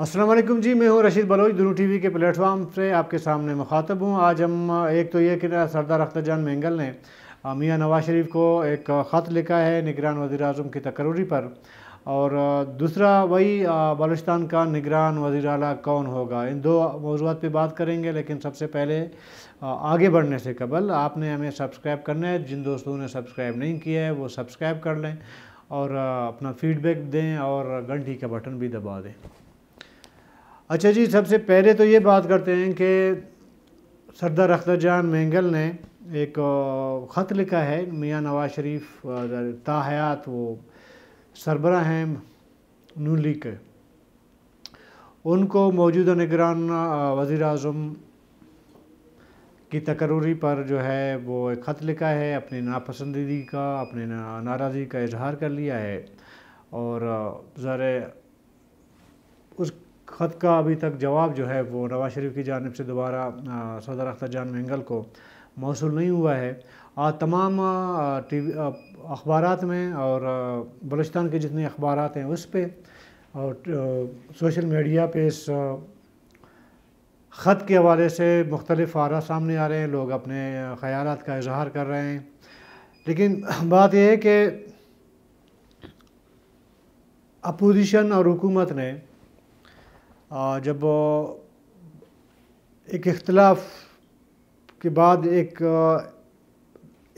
असलम जी मैं हूँ Rashid Baloch T V के प्लेटफॉर्म से आपके सामने मुखातब हूँ आज हम एक तो ये कि सरदार अख्तरजान मेंगल ने मियाँ नवाज शरीफ को एक ख़त लिखा है निगरान वज़ी अजम की तकरूरी पर और दूसरा वही बलुचस्तान का निगरान वज़ी अला कौन होगा इन दो मौजूद पर बात करेंगे लेकिन सबसे पहले आगे बढ़ने से कबल आपने हमें सब्सक्राइब करना है जिन दोस्तों ने सब्सक्राइब नहीं किया है वो सब्सक्राइब कर लें और अपना फीडबैक दें और घंटी का बटन भी दबा दें अच्छा जी सबसे पहले तो ये बात करते हैं कि सरदार अख्तरजान मैंगल ने एक ख़त लिखा है मियाँ नवाज शरीफ ताहयात वो सरबरा हैं नू लीग के उनको मौजूदा निगरान वज़ी अजम की तकरूरी पर जो है वो एक ख़त लिखा है अपनी नापसंदीदगी का अपने नाराज़गी का इजहार कर लिया है और ज़रा ख़त का अभी तक जवाब जो है वो नवाज शरीफ की जानब से दोबारा सदर अख्तर जान मंगल को मौसू नहीं हुआ है आ, तमाम टी वी अखबार में और बलुचस्तान के जितने अखबार हैं उस पर और सोशल मीडिया पर इस ख़त के हवाले से मुख्तलिफ आरा सामने आ रहे हैं लोग अपने ख्याल का इजहार कर रहे हैं लेकिन बात यह है कि अपोजिशन और हुकूमत ने जब एक इख्तलाफ के बाद एक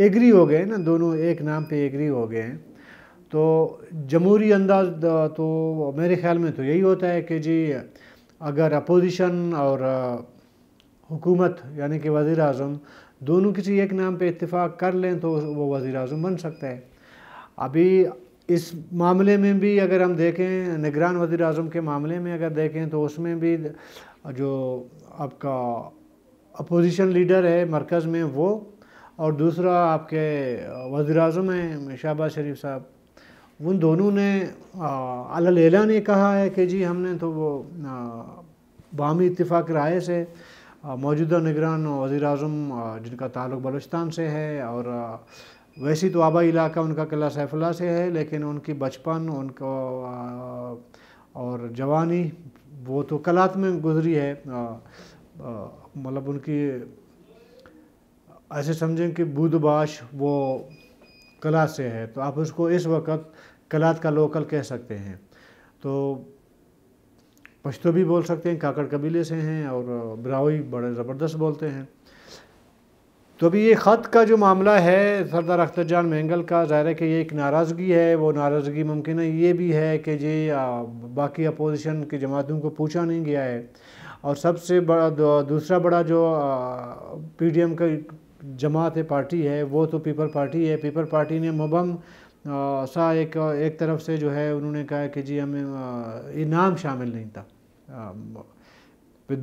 एग्री हो गए ना दोनों एक नाम पे एग्री हो गए हैं तो जमहूरी अंदाज तो मेरे ख्याल में तो यही होता है कि जी अगर अपोजिशन और हुकूमत यानी कि वज़ी अजम दोनों किसी एक नाम पे इत्तेफाक कर लें तो वो वज़ी अजम बन सकता है अभी इस मामले में भी अगर हम देखें निगरान वज़ी अजम के मामले में अगर देखें तो उसमें भी जो आपका अपोजिशन लीडर है मरकज़ में वो और दूसरा आपके वज़ी अजम हैं शहबाज शरीफ साहब उन दोनों ने अल्ला ने कहा है कि जी हमने तो वो बामी इतफ़ाक़ राय से मौजूदा निगरान वज़ी अजम जिनका ताल्लुक बलोचस्तान से है और वैसे तो आबाई इलाका उनका किला सैफुल्ला से है लेकिन उनकी बचपन उनको और जवानी वो तो कलात में गुजरी है मतलब उनकी ऐसे समझें कि बुधबाश वो कला से है तो आप उसको इस वक्त कलात का लोकल कह सकते हैं तो पश्तो भी बोल सकते हैं काकड़ कबीले से हैं और ब्राउई बड़े ज़बरदस्त बोलते हैं तो अभी ये ख़त का जो मामला है सरदार अख्तर जान महंगल का ज़ाहिर है कि ये एक नाराज़गी है वो नाराज़गी मुमकिन है ये भी है कि जी बाकी अपोजिशन की जमातों को पूछा नहीं गया है और सबसे बड़ा दूसरा बड़ा जो पी डी एम का जमात है पार्टी है वो तो पीपल पार्टी है पीपल पार्टी ने मबम सा एक एक तरफ से जो है उन्होंने कहा कि जी हमें ये नाम शामिल नहीं था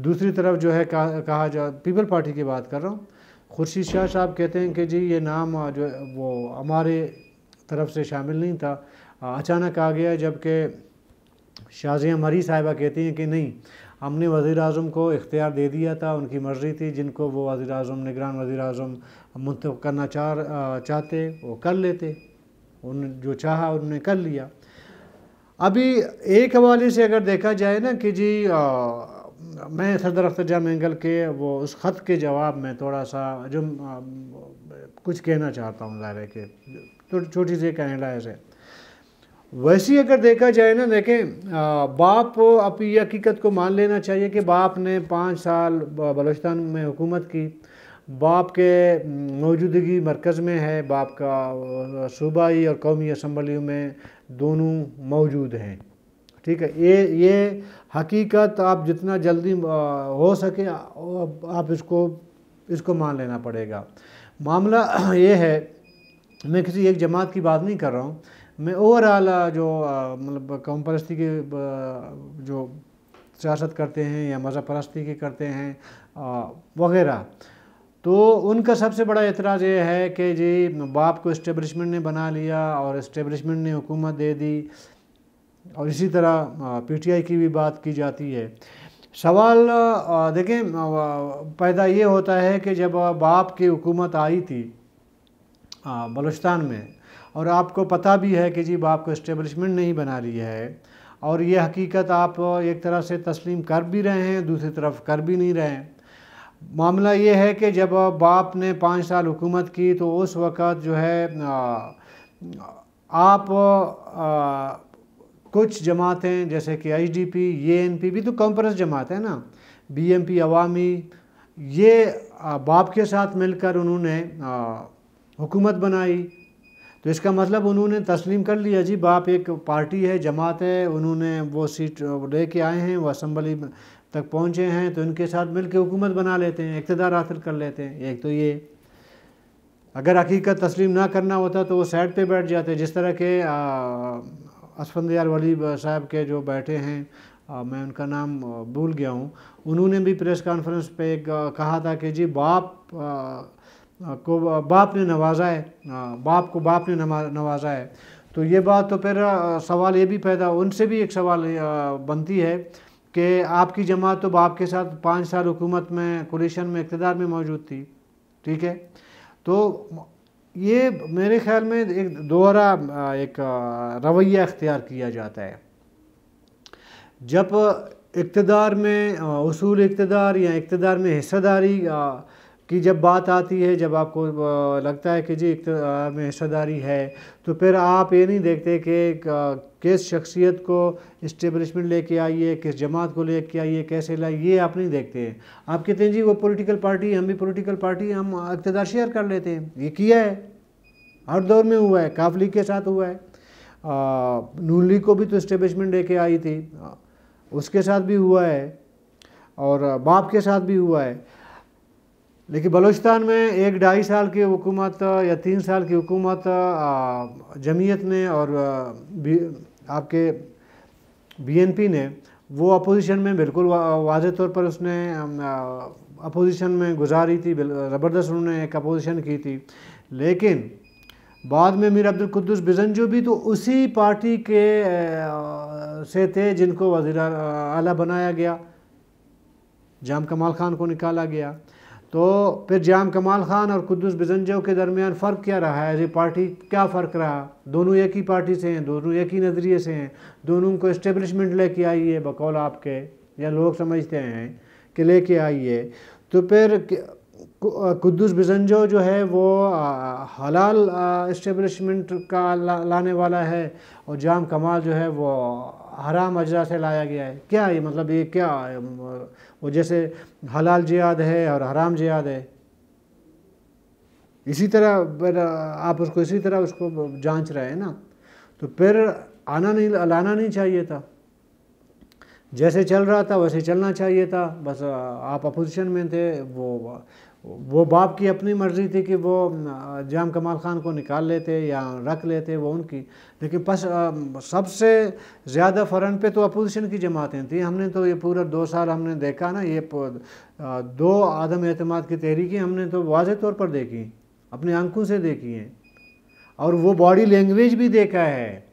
दूसरी तरफ जो है कहा जा पीपल पार्टी की बात कर रहा हूँ खुर्शीद शाह साहब कहते हैं कि जी ये नाम जो वो हमारे तरफ से शामिल नहीं था अचानक आ गया जबकि शाजिया मरी साहिबा कहती हैं कि नहीं हमने वज़ी अजम को इख्तियार दे दिया था उनकी मर्ज़ी थी जिनको वो वज़ी अजम निगरान वज़ी अजम मुंतब करना चाह चाहते वो कर लेते उन जो चाहा उन्होंने कर लिया अभी एक हवाले से अगर देखा जाए ना कि जी आ, मैं सदर जाम एंगल के वो उस ख़त के जवाब में थोड़ा सा जो कुछ कहना चाहता हूँ ज़ाहिर के छोटी सी एक अहलाइश है वैसी अगर देखा जाए ना देखें बाप अपनी हकीकत को मान लेना चाहिए कि बाप ने पाँच साल बलोचिस्तान में हुकूमत की बाप के मौजूदगी मरकज़ में है बाप का सूबाई और कौमी असम्बलियों में दोनों मौजूद हैं ठीक है ये ये हकीकत आप जितना जल्दी हो सके आप इसको इसको मान लेना पड़ेगा मामला ये है मैं किसी एक जमात की बात नहीं कर रहा हूँ मैं ओवरऑल जो मतलब कौम परस्ती की जो सियासत करते हैं या मज़हब परस्ती की करते हैं वगैरह तो उनका सबसे बड़ा एतराज़ ये है कि जी बाप को इस्टेब्लिशमेंट ने बना लिया और इस्टेब्लिशमेंट ने हुकूमत दे दी और इसी तरह पीटीआई की भी बात की जाती है सवाल देखें पैदा ये होता है कि जब बाप की हुकूमत आई थी बलूचिस्तान में और आपको पता भी है कि जी बाप को इस्टेबलिशमेंट नहीं बना रही है और ये हकीकत आप एक तरह से तस्लीम कर भी रहे हैं दूसरी तरफ कर भी नहीं रहे हैं मामला ये है कि जब बाप ने पाँच साल हुकूमत की तो उस वक़्त जो है आप कुछ जमातें जैसे कि एच डी पी ये एन पी भी तो कॉम्प्रेस जमात है ना बी एम पी अवामी ये बाप के साथ मिलकर उन्होंने हुकूमत बनाई तो इसका मतलब उन्होंने तस्लीम कर लिया जी बाप एक पार्टी है जमात है उन्होंने वो सीट ले के आए हैं वो असम्बली तक पहुँचे हैं तो इनके साथ मिल के हुकूमत बना लेते हैं इकतदार हासिल कर लेते हैं एक तो ये अगर हकीकत तस्लीम ना करना होता तो वो साइड पे बैठ जाते जिस तरह के असफंद यार वली साहब के जो बैठे हैं आ, मैं उनका नाम भूल गया हूँ उन्होंने भी प्रेस कॉन्फ्रेंस पे एक कहा था कि जी बाप आ, को बाप ने नवाजा है आ, बाप को बाप ने नवाजा है तो ये बात तो फिर सवाल ये भी पैदा उनसे भी एक सवाल बनती है कि आपकी जमात तो बाप के साथ पाँच साल हुकूमत में कोलिशन में इकतदार में मौजूद थी ठीक है तो ये मेरे ख्याल में एक दोहरा एक रवैया अख्तियार किया जाता है जब इकतदार में असूल इकतदार या इकतदार में हिस्सेदारी कि जब बात आती है जब आपको लगता है कि जी इकतदार तो, में हिस्सेदारी है तो फिर आप ये नहीं देखते कि किस शख्सियत को इस्टेबलिशमेंट लेके आई है किस जमात को लेके आई है कैसे लाई ये आप नहीं देखते हैं आप कहते हैं जी वो पॉलिटिकल पार्टी हम भी पॉलिटिकल पार्टी हम इकतदार शेयर कर लेते हैं ये किया है हर दौर में हुआ है काफ के साथ हुआ है नून लीग को भी तो इस्टेबलिशमेंट लेके आई थी उसके साथ भी हुआ है और बाप के साथ भी हुआ है लेकिन बलोचिस्तान में एक ढाई साल की हुकूमत या तीन साल की हुकूमत जमीयत ने और भी आपके बीएनपी ने वो अपोजिशन में बिल्कुल वाज तौर पर उसने अपोजिशन में गुजारी थी ज़बरदस्त उन्होंने एक अपोजिशन की थी लेकिन बाद में मीर अब्दुल बिजन जो भी तो उसी पार्टी के से थे जिनको वजी अला बनाया गया जाम कमाल खान को निकाला गया तो फिर जाम कमाल खान और कुद्दूस बिजनजो के दरमियान फ़र्क क्या रहा है एजी पार्टी क्या फ़र्क रहा दोनों एक ही पार्टी से हैं दोनों एक ही नज़रिए से हैं दोनों को इस्टेबलिशमेंट लेके आई है बकौल आपके या लोग समझते हैं कि लेके आई है तो फिर कुद्दूस बिजनजो जो है वो हलाल इस्टेबलिशमेंट का ला, लाने वाला है और जाम कमाल जो है वो हराम अजरा से लाया गया है क्या ये मतलब ये क्या वो जैसे हलाल जियाद है और हराम जियाद है इसी तरह आप उसको इसी तरह उसको जांच रहे हैं ना तो फिर आना नहीं लाना नहीं चाहिए था जैसे चल रहा था वैसे चलना चाहिए था बस आप अपोजिशन में थे वो वो बाप की अपनी मर्ज़ी थी कि वो जाम कमाल ख़ान को निकाल लेते या रख लेते वो उनकी लेकिन पस सबसे ज़्यादा फ़रन पे तो अपोजिशन की जमातें थी हमने तो ये पूरा दो साल हमने देखा ना ये दो आदम एतम की तहरीकें हमने तो वाज तौर पर देखी अपनी आंखों से देखी हैं और वो बॉडी लैंग्वेज भी देखा है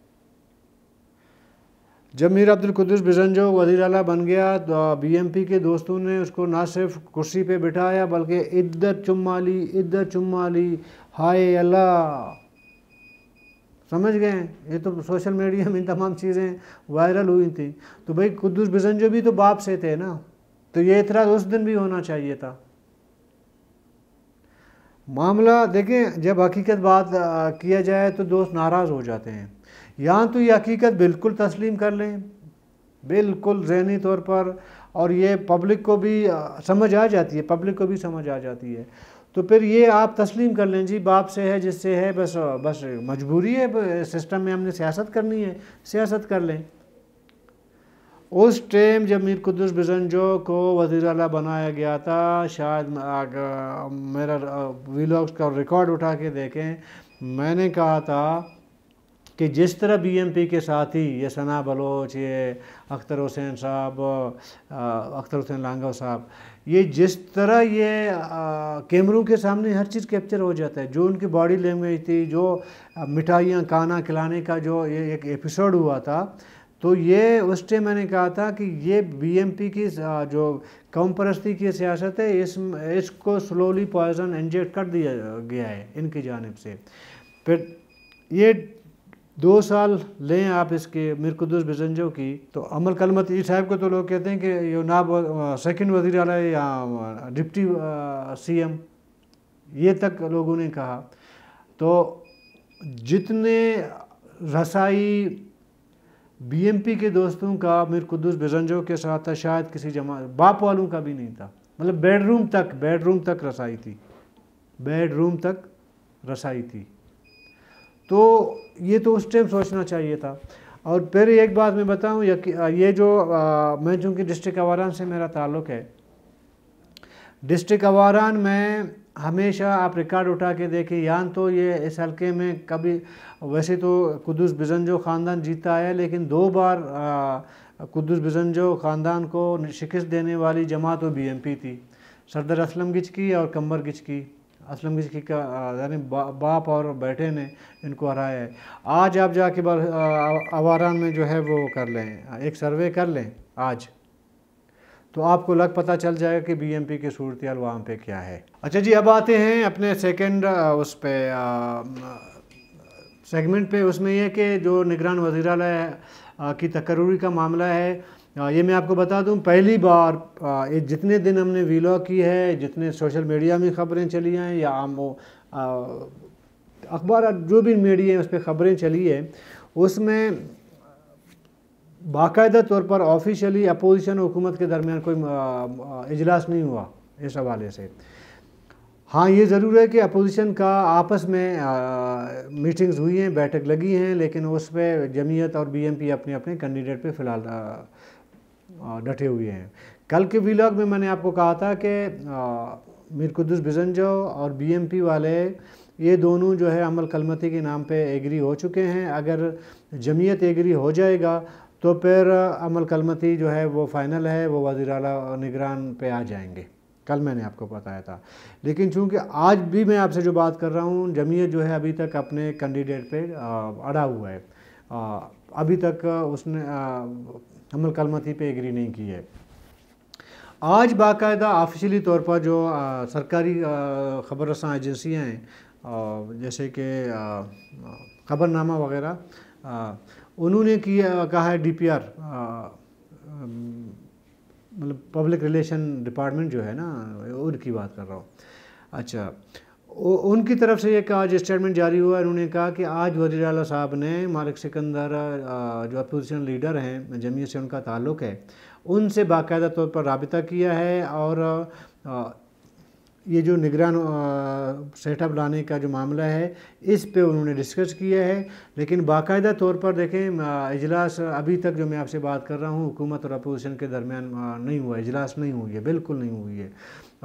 जब मीर अब्दुल कुदस बिजनजो वजीर अला बन गया तो बीएमपी के दोस्तों ने उसको ना सिर्फ कुर्सी पे बिठाया बल्कि इधर चुम्मा ली इधर चुम्मा ली हाय अल्लाह समझ गए ये तो सोशल मीडिया में तमाम चीज़ें वायरल हुई थी तो भाई कुदस जो भी तो बाप से थे ना तो ये इतराज़ उस दिन भी होना चाहिए था मामला देखें जब हकीकत बात किया जाए तो दोस्त नाराज़ हो जाते हैं यहाँ तो ये हकीकत बिल्कुल तस्लीम कर लें बिल्कुल जहनी तौर पर और ये पब्लिक को भी समझ आ जाती है पब्लिक को भी समझ आ जाती है तो फिर ये आप तस्लीम कर लें जी बाप से है जिससे है बस बस मजबूरी है सिस्टम में हमने सियासत करनी है सियासत कर लें उस टाइम जब मीर कुदस बिजनजो को वजीर अला बनाया गया था शायद मेरा वीलॉग्स का रिकॉर्ड उठा के देखें मैंने कहा था कि जिस तरह बीएमपी के साथ ही ये सना बलोच ये अख्तर हुसैन साहब अख्तर हुसैन लांगव साहब ये जिस तरह ये कैमरों के सामने हर चीज़ कैप्चर हो जाता है जो उनकी बॉडी लैंग्वेज थी जो मिठाइयाँ खाना खिलाने का जो ये एक एपिसोड हुआ था तो ये उस टाइम मैंने कहा था कि ये बीएमपी की जो कम परस्ती की सियासत है इस इसको स्लोली पॉइजन इंजेक्ट कर दिया गया है इनकी जानब से फिर ये दो साल लें आप इसके मिरकदस बिजंजो की तो अमल कलमत ई साहब को तो लोग कहते हैं कि यो नाब सेकेंड वजीर है या डिप्टी सी एम ये तक लोगों ने कहा तो जितने रसाई बीएमपी के दोस्तों का मिरकदस बिजंजो के साथ था शायद किसी जमा बाप वालों का भी नहीं था मतलब बेडरूम तक बेडरूम तक रसाई थी बेडरूम तक रसाई थी तो ये तो उस टाइम सोचना चाहिए था और फिर एक बात मैं बताऊँ ये जो आ, मैं चूँकि डिस्ट्रिक्ट अवारान से मेरा ताल्लुक़ है डिस्ट्रिक्ट अवारान में हमेशा आप रिकॉर्ड उठा के देखें या तो ये इस हल्के में कभी वैसे तो कुदस बिजनजो ख़ानदान जीता है लेकिन दो बार आ, कुदस बिजनजो ख़ानदान को शिकस्त देने वाली जमात वो पी थी सरदार असलम गिचकी और गिच गिचकी असलम की का यानी बा, बाप और बेटे ने इनको हराया है आज आप जाके आवारा में जो है वो कर लें एक सर्वे कर लें आज तो आपको लग पता चल जाएगा कि बीएमपी की सूरत वहाँ पे क्या है अच्छा जी अब आते हैं अपने सेकंड उस पर सेगमेंट पे उसमें यह कि जो निगरान वजीरा की तकरूरी का मामला है हाँ, ये मैं आपको बता दूं पहली बार ये जितने दिन हमने वीलॉग की है जितने सोशल मीडिया में ख़बरें चली हैं या आम अखबार जो भी मीडिया है उस पर ख़बरें चली है उसमें बाकायदा तौर पर ऑफिशियली अपोजिशन हुकूमत के दरमियान कोई इजलास नहीं हुआ इस हवाले से हाँ ये ज़रूर है कि अपोजिशन का आपस में आ, मीटिंग्स हुई हैं बैठक लगी हैं लेकिन उस पर जमीयत और बीएमपी अपने अपने कैंडिडेट पे फ़िलहाल डटे हुए हैं कल के व्लॉग में मैंने आपको कहा था कि मीरकुद्दूस बिजंजो और बीएमपी वाले ये दोनों जो है अमल कलमती के नाम पे एग्री हो चुके हैं अगर जमीयत एग्री हो जाएगा तो फिर अमल कलमती जो है वो फाइनल है वो वजी अला निगरान पे आ जाएंगे कल मैंने आपको बताया था लेकिन चूंकि आज भी मैं आपसे जो बात कर रहा हूँ जमीयत जो है अभी तक अपने कैंडिडेट पर अड़ा हुआ है अभी तक उसने अमल कलमती पे एग्री नहीं की है आज बाकायदा ऑफिशियली तौर पर जो आ, सरकारी ख़बर रसा एजेंसियाँ हैं जैसे कि खबरनामा वगैरह उन्होंने किया कहा है डीपीआर मतलब पब्लिक रिलेशन डिपार्टमेंट जो है ना उनकी बात कर रहा हूँ अच्छा उनकी तरफ से एक आज स्टेटमेंट जारी हुआ है उन्होंने कहा कि आज वजी अला साहब ने मालिक सिकंदर जो अपोजिशन लीडर हैं जमीयत से उनका ताल्लुक़ है उनसे बाकायदा तौर पर रबता किया है और ये जो निगरान सेटअप लाने का जो मामला है इस पे उन्होंने डिस्कस किया है लेकिन बाकायदा तौर पर देखें इजलास अभी तक जो मैं आपसे बात कर रहा हूँ हुकूमत और अपोजिशन के दरमियान नहीं हुआ इजलास नहीं हुई है बिल्कुल नहीं हुई है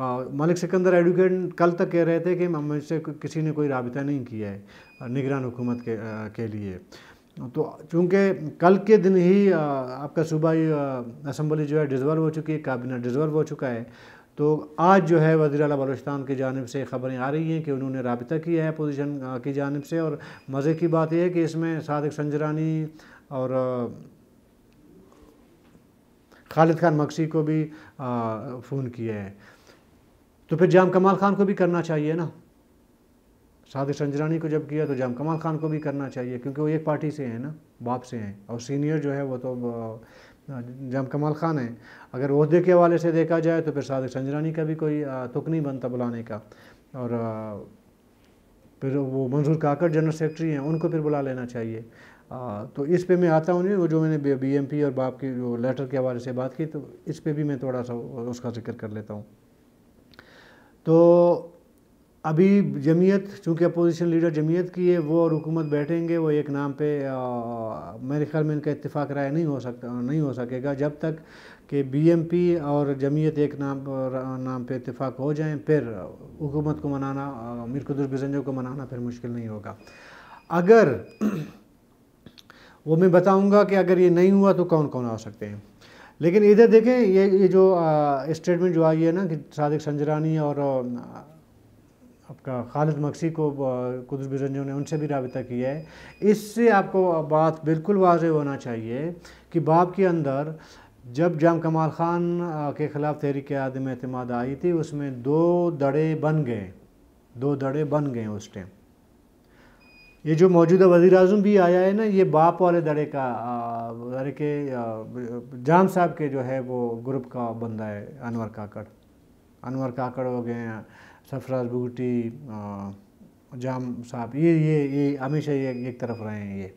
मलिक सिकंदर एडवोकेट कल तक कह रहे थे कि मुझसे किसी ने कोई रबता नहीं किया है निगरान हुकूमत के, आ, के लिए तो चूँकि कल के दिन ही आ, आपका सूबाई असम्बली जो है डिजॉल्व हो चुकी है काबिना डिजॉल्व हो चुका है तो आज जो है वजी अला बलोचिस्तान की जानब से ख़बरें आ रही हैं कि उन्होंने रबता किया है अपोजिशन की जानब से और मज़े की बात यह है कि इसमें सादक संजरानी और खालिद खान मक्सी को भी फ़ोन किया है तो फिर जाम कमाल खान को भी करना चाहिए ना साद संजरानी को जब किया तो जाम कमाल खान को भी करना चाहिए क्योंकि वो एक पार्टी से हैं ना बाप से हैं और सीनियर जो है वो तो जाम कमाल खान हैं अगर अहदे के हवाले से देखा जाए तो फिर सादिर संजरानी का भी कोई तुक नहीं बनता बुलाने का और फिर वो मंजूर काकड़ जनरल सेक्रेटरी हैं उनको फिर बुला लेना चाहिए आ, तो इस पे मैं आता हूँ वो जो मैंने बीएमपी और बाप की जो लेटर के हवाले से बात की तो इस पे भी मैं थोड़ा सा उसका जिक्र कर लेता हूँ तो अभी जमीयत चूँकि अपोजिशन लीडर जमीयत की है वो और हुकूमत बैठेंगे वो एक नाम पे आ, मेरे ख्याल में इनका इतफाक़ राय नहीं हो सकता नहीं हो सकेगा जब तक कि बीएमपी और जमीयत एक नाम नाम पे इतफाक़ हो जाएं फिर हुकूमत को मनाना मीर कुदस गजंजो को मनाना फिर मुश्किल नहीं होगा अगर वो मैं बताऊँगा कि अगर ये नहीं हुआ तो कौन कौन आ सकते हैं लेकिन इधर देखें ये ये जो स्टेटमेंट जो आई है ना कि सादिक संजरानी और आपका खालिद मक्सी को कुदस बिरंजो ने उनसे भी रबता किया है इससे आपको बात बिल्कुल वाज होना चाहिए कि बाप के अंदर जब जाम कमाल ख़ान के ख़िलाफ़ तहरीक आदम अतमाद आई थी उसमें दो दड़े बन गए दो दड़े बन गए उस टाइम ये जो मौजूदा वज़ी अजम भी आया है ना ये बाप वाले दड़े का दड़े के जाम साहब के जो है वो ग्रुप का बंदा है अनवर काकड़ अनवर काकड़ हो गए सफराज बूटी जाम साहब ये ये ये हमेशा ये एक तरफ रहे हैं ये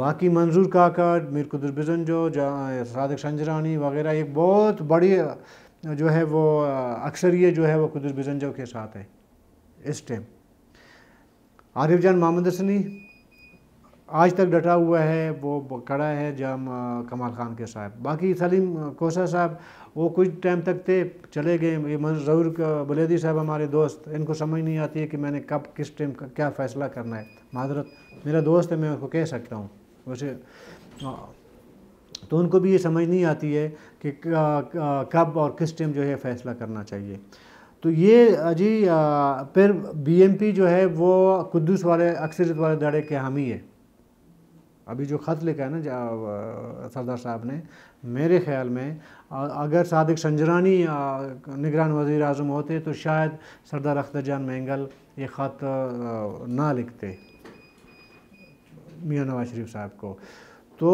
बाकी मंजूर काकड़ मीर कुदर बिजनजो सादक संजरानी वगैरह एक बहुत बड़ी जो है वो अक्सर ये जो है वो कुदर जो के साथ है इस टाइम आरिफ जान मोहम्मद हसनी आज तक डटा हुआ है वो खड़ा है जाम कमाल खान के साहब बाकी सलीम कोसा साहब वो कुछ टाइम तक थे चले गए ये ज़रूर बलेदी साहब हमारे दोस्त इनको समझ नहीं आती है कि मैंने कब किस टाइम का क्या फ़ैसला करना है माजरत मेरा दोस्त है मैं उसको कह सकता हूँ वैसे तो उनको भी ये समझ नहीं आती है कि कब और किस टाइम जो है फ़ैसला करना चाहिए तो ये जी फिर बीएमपी जो है वो कुद्दूस वाले अक्सरियत वाले दड़े के हामी है अभी जो ख़त लिखा है ना सरदार साहब ने मेरे ख्याल में अगर सादिक संजरानी निगरान वजीर अजम होते तो शायद सरदार अख्तर जान मैंगल ये ख़त ना लिखते मियाँ नवाज शरीफ साहब को तो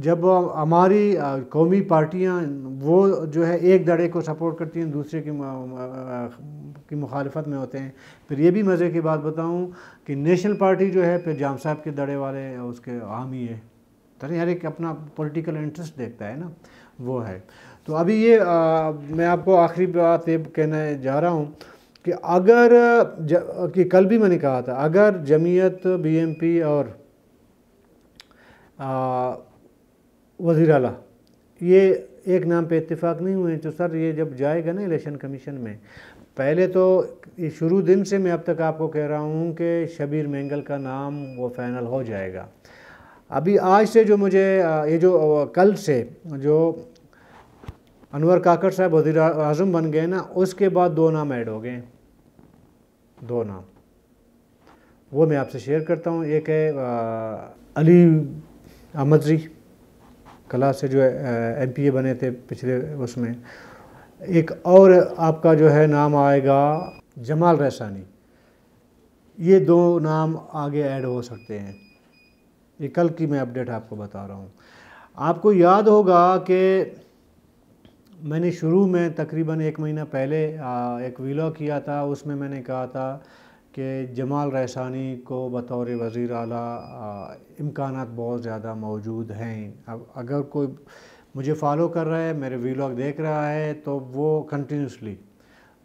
जब हमारी कौमी पार्टियाँ वो जो है एक दड़े को सपोर्ट करती हैं दूसरे की की मुखालफत में होते हैं फिर ये भी मज़े की बात बताऊं कि नेशनल पार्टी जो है फिर जाम साहब के दड़े वाले उसके हामी है तरह तो हर एक अपना पॉलिटिकल इंटरेस्ट देखता है ना वो है तो अभी ये आ, मैं आपको आखिरी बात ये कहने जा रहा हूँ कि अगर ज, कि कल भी मैंने कहा था अगर जमीयत पी और आ, वज़ी अला ये एक नाम पे इतफ़ाक़ नहीं हुए तो सर ये जब जाएगा ना इलेक्शन कमीशन में पहले तो शुरू दिन से मैं अब तक आपको कह रहा हूँ कि शबीर मेंगल का नाम वो फाइनल हो जाएगा अभी आज से जो मुझे ये जो कल से जो अनवर काकड़ साहब वजी अजम बन गए ना उसके बाद दो नाम ऐड हो गए दो नाम वो मैं आपसे शेयर करता हूँ एक है अली अहमद जी कला से जो एम पी ए बने थे पिछले उसमें एक और आपका जो है नाम आएगा जमाल रहसानी ये दो नाम आगे ऐड हो सकते हैं ये कल की मैं अपडेट आपको बता रहा हूँ आपको याद होगा कि मैंने शुरू में तकरीबन एक महीना पहले एक वीलॉग किया था उसमें मैंने कहा था कि जमाल रहसानी को बतौर वज़ी अला इम्कान बहुत ज़्यादा मौजूद हैं अब अगर कोई मुझे फॉलो कर रहा है मेरे वीलॉग देख रहा है तो वो कंटिन्यूसली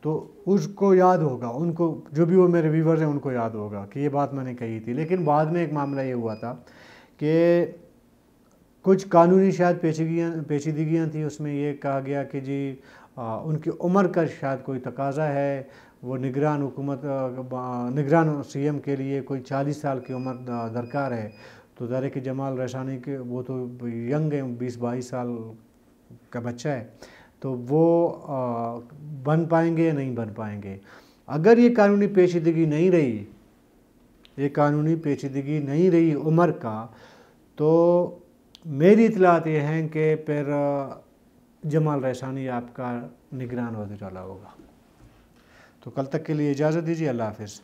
तो उसको याद होगा उनको जो भी वो मेरे व्यूवर्स हैं उनको याद होगा कि ये बात मैंने कही थी लेकिन बाद में एक मामला ये हुआ था कि कुछ कानूनी शायद पेचीदगियाँ पेचीदगियाँ थी उसमें ये कहा गया कि जी उनकी उम्र का शायद कोई तकाजा है वो निगरान हुकूमत निगरान सीएम के लिए कोई चालीस साल की उम्र दरकार है तो दारे के जमाल रसानी के वो तो यंग है बीस बाईस साल का बच्चा है तो वो बन पाएंगे या नहीं बन पाएंगे अगर ये कानूनी पेचीदगी नहीं रही ये कानूनी पेचीदगी नहीं रही उम्र का तो मेरी इतलात ये हैं कि फिर जमाल रहसानी आपका निगरान वजीर होगा तो कल तक के लिए इजाज़त दीजिए अल्लाह हाफिज़